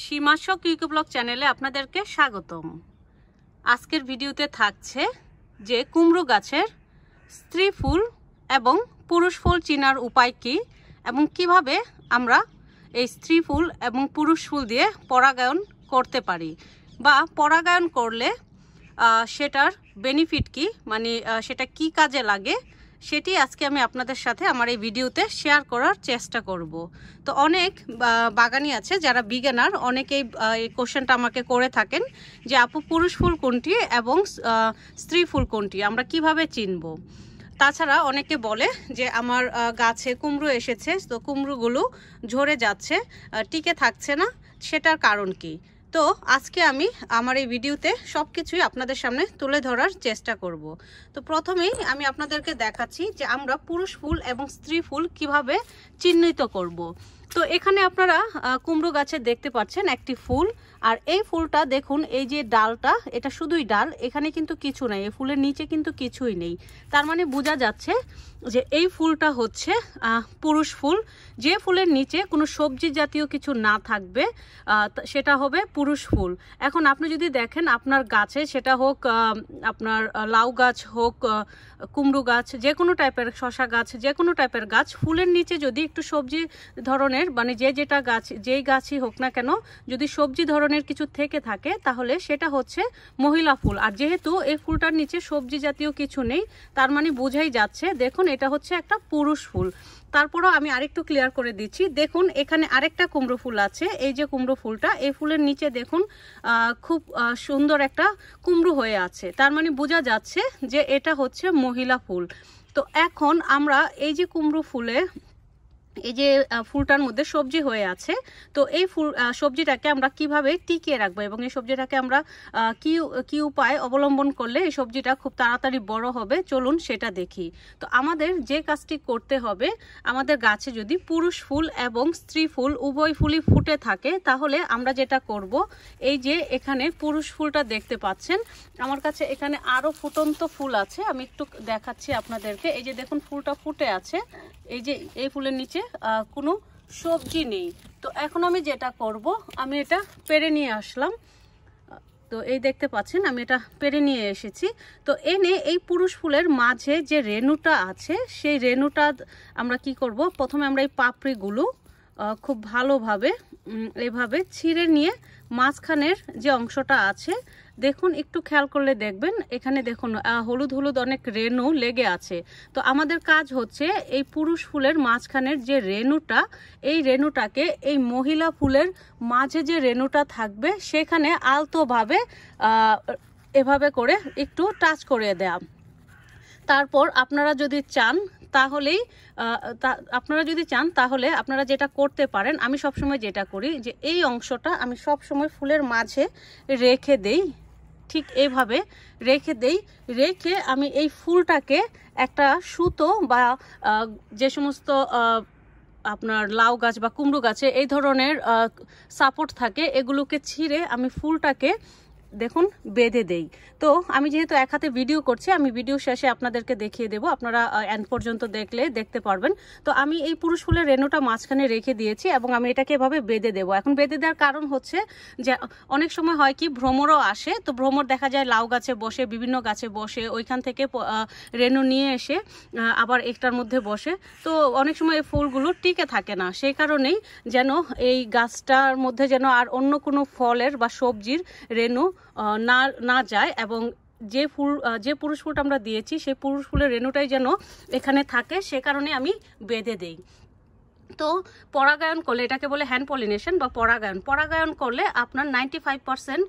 সীমাশক UK blog চ্যানেলে আপনাদেরকে স্বাগতম আজকের ভিডিওতে থাকছে যে কুমড়ো গাছের স্ত্রী ফুল এবং পুরুষ ফুল চিনার উপায় কি এবং কিভাবে আমরা এই স্ত্রী ফুল এবং পুরুষ ফুল দিয়ে পরাগায়ন করতে পারি বা পরাগায়ন করলে সেটার বেনিফিট কি মানে সেটা কি কাজে লাগে সেটি আজকে আমি আপনাদের সাথে আমার এই ভিডিওতে শেয়ার করার চেষ্টা করব তো অনেক বাগানি আছে যারা বিজ্ঞানার অনেকেই এই কোশ্চেনটা আমাকে করে থাকেন যে আপু পুরুষ ফুল কোনটি এবং স্ত্রী ফুল কোনটি আমরা কিভাবে চিনব তাছাড়া অনেকে বলে যে আমার গাছে কুমড়ো এসেছে তো কুমড়োগুলো ঝরে যাচ্ছে টিকে থাকছে না সেটার কারণ কি তো আজকে আমি আমার এই ভিডিওতে সব কিছুই আপনাদের সামনে তুলে ধরার চেষ্টা করব। তো প্রথমেই আমি আপনাদেরকে দেখাচ্ছি যে আমরা পুরুষ ফুল এবং স্ত্রী ফুল কিভাবে চিহ্নিত করব। তো এখানে আপনারা কুমড়ো গাছে দেখতে পাচ্ছেন একটি ফুল আর এই ফুলটা দেখুন এই যে ডালটা এটা শুধুই ডাল এখানে কিন্তু কিছু নেই এই ফুলের নিচে কিন্তু কিছুই নেই তার মানে বোঝা যাচ্ছে যে এই ফুলটা হচ্ছে পুরুষ ফুল যে ফুলের নিচে কোনো সবজি জাতীয় কিছু না থাকবে সেটা হবে পুরুষ ফুল এখন আপনি যদি দেখেন আপনার গাছে সেটা হোক আপনার লাউ গাছ হোক কুমড়ো গাছ যে কোনো টাইপের শশা গাছ যে কোনো টাইপের গাছ ফুলের নিচে যদি একটু সবজি ধরনের ধরনের মানে যে যেটা গাছ যেই গাছই হোক না কেন যদি সবজি ধরনের কিছু থেকে থাকে তাহলে সেটা হচ্ছে মহিলা ফুল আর যেহেতু এই ফুলটার নিচে সবজি জাতীয় কিছু নেই তার মানে বোঝাই যাচ্ছে দেখুন এটা হচ্ছে একটা পুরুষ ফুল তারপরও আমি আরেকটু ক্লিয়ার করে দিচ্ছি দেখুন এখানে আরেকটা কুমড়ো ফুল আছে এই যে কুমড়ো ফুলটা এই ফুলের নিচে দেখুন খুব সুন্দর একটা কুমড়ো হয়ে আছে তার মানে বোঝা যাচ্ছে যে এটা হচ্ছে মহিলা ফুল তো এখন আমরা এই যে কুমড়ো ফুলে এই যে ফুলটার মধ্যে সবজি হয়ে আছে তো এই ফুল সবজিটাকে আমরা কিভাবে টিকিয়ে রাখবো এবং এই সবজিটাকে আমরা কি কি উপায় অবলম্বন করলে এই সবজিটা খুব তাড়াতাড়ি বড় হবে চলুন সেটা দেখি তো আমাদের যে কাজটি করতে হবে আমাদের গাছে যদি পুরুষ ফুল এবং স্ত্রী ফুল উভয় ফুলই ফুটে থাকে তাহলে আমরা যেটা করব এই যে এখানে পুরুষ ফুলটা দেখতে পাচ্ছেন আমার কাছে এখানে আরও ফুটন্ত ফুল আছে আমি একটু দেখাচ্ছি আপনাদেরকে এই যে দেখুন ফুলটা ফুটে আছে এই যে এই ফুলের নিচে কোনো সবজি নেই তো এখন আমি যেটা করব আমি এটা পেরে নিয়ে আসলাম তো এই দেখতে পাচ্ছেন আমি এটা পেরে নিয়ে এসেছি তো এনে এই পুরুষ ফুলের মাঝে যে রেণুটা আছে সেই রেণুটা আমরা কি করব প্রথমে আমরা এই পাপড়িগুলো খুব ভালোভাবে এভাবে ছিঁড়ে নিয়ে মাঝখানের যে অংশটা আছে দেখুন একটু খেয়াল করলে দেখবেন এখানে দেখুন হলুদ হলুদ অনেক রেনু লেগে আছে তো আমাদের কাজ হচ্ছে এই পুরুষ ফুলের মাঝখানের যে রেনুটা এই রেনুটাকে এই মহিলা ফুলের মাঝে যে রেনুটা থাকবে সেখানে আলতোভাবে এভাবে করে একটু টাচ করে দেয়া তারপর আপনারা যদি চান তাহলেই আপনারা যদি চান তাহলে আপনারা যেটা করতে পারেন আমি সবসময় যেটা করি যে এই অংশটা আমি সবসময় ফুলের মাঝে রেখে দেই ঠিক এইভাবে রেখে দেই রেখে আমি এই ফুলটাকে একটা সুতো বা যে সমস্ত আপনার লাউ গাছ বা কুমড়ো গাছে এই ধরনের সাপোর্ট থাকে এগুলোকে ছিঁড়ে আমি ফুলটাকে দেখুন বেঁধে দেই তো আমি যেহেতু এক হাতে ভিডিও করছি আমি ভিডিও শেষে আপনাদেরকে দেখিয়ে দেব আপনারা এন্ড পর্যন্ত দেখলে দেখতে পারবেন তো আমি এই পুরুষ ফুলের রেনুটা মাঝখানে রেখে দিয়েছি এবং আমি এটাকে এভাবে বেঁধে দেব এখন বেঁধে দেওয়ার কারণ হচ্ছে যে অনেক সময় হয় কি ভ্রমরও আসে তো ভ্রমর দেখা যায় লাউ গাছে বসে বিভিন্ন গাছে বসে ওইখান থেকে রেনু নিয়ে এসে আবার একটার মধ্যে বসে তো অনেক সময় এই ফুলগুলো টিকে থাকে না সেই কারণেই যেন এই গাছটার মধ্যে যেন আর অন্য কোনো ফলের বা সবজির রেনু না না যায় এবং যে ফুল যে পুরুষ ফুলটা আমরা দিয়েছি সেই পুরুষ ফুলের রেণুটাই যেন এখানে থাকে সে কারণে আমি বেঁধে দেই তো পরাগায়ন করলে এটাকে বলে হ্যান্ড পলিনেশন বা পরাগায়ন পরাগায়ন করলে আপনার নাইনটি ফাইভ পারসেন্ট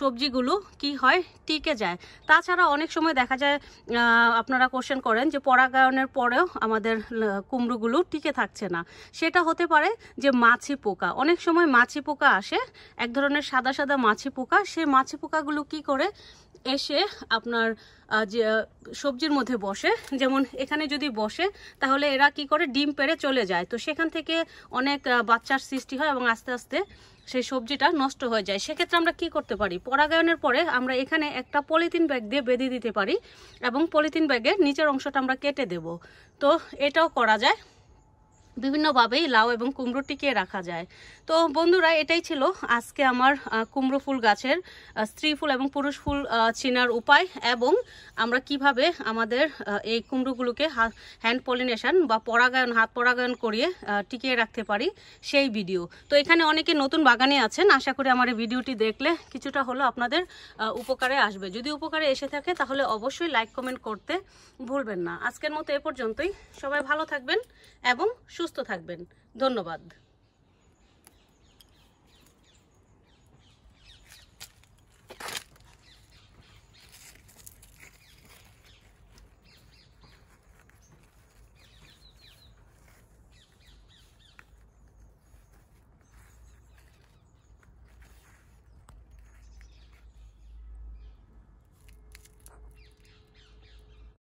সবজিগুলো কী হয় টিকে যায় তাছাড়া অনেক সময় দেখা যায় আপনারা কোশ্চেন করেন যে পরাগায়নের পরেও আমাদের কুমড়োগুলো টিকে থাকছে না সেটা হতে পারে যে মাছি পোকা অনেক সময় মাছি পোকা আসে এক ধরনের সাদা সাদা মাছি পোকা সেই মাছি পোকাগুলো কি করে এসে আপনার যে সবজির মধ্যে বসে যেমন এখানে যদি বসে তাহলে এরা কি করে ডিম পেড়ে চলে যায় তো সেখান থেকে অনেক বাচ্চার সৃষ্টি হয় এবং আস্তে আস্তে সেই সবজিটা নষ্ট হয়ে যায় সেক্ষেত্রে আমরা কি করতে পারি পরাগায়নের পরে আমরা এখানে একটা পলিথিন ব্যাগ দিয়ে বেঁধে দিতে পারি এবং পলিথিন ব্যাগের নিচের অংশটা আমরা কেটে দেব তো এটাও করা যায় বিভিন্নভাবেই লাউ এবং কুমড়ো টিকিয়ে রাখা যায় তো বন্ধুরা এটাই ছিল আজকে আমার কুমড়ো ফুল গাছের স্ত্রী ফুল এবং পুরুষ ফুল চেনার উপায় এবং আমরা কিভাবে আমাদের এই কুমড়োগুলোকে হ্যান্ড পলিনেশন বা পরাগায়ন হাত পরাগায়ন করিয়ে টিকিয়ে রাখতে পারি সেই ভিডিও তো এখানে অনেকে নতুন বাগানে আছেন আশা করি আমার এই ভিডিওটি দেখলে কিছুটা হলো আপনাদের উপকারে আসবে যদি উপকারে এসে থাকে তাহলে অবশ্যই লাইক কমেন্ট করতে ভুলবেন না আজকের মতো এ পর্যন্তই সবাই ভালো থাকবেন এবং সুস্থ সুস্থ থাকবেন ধন্যবাদ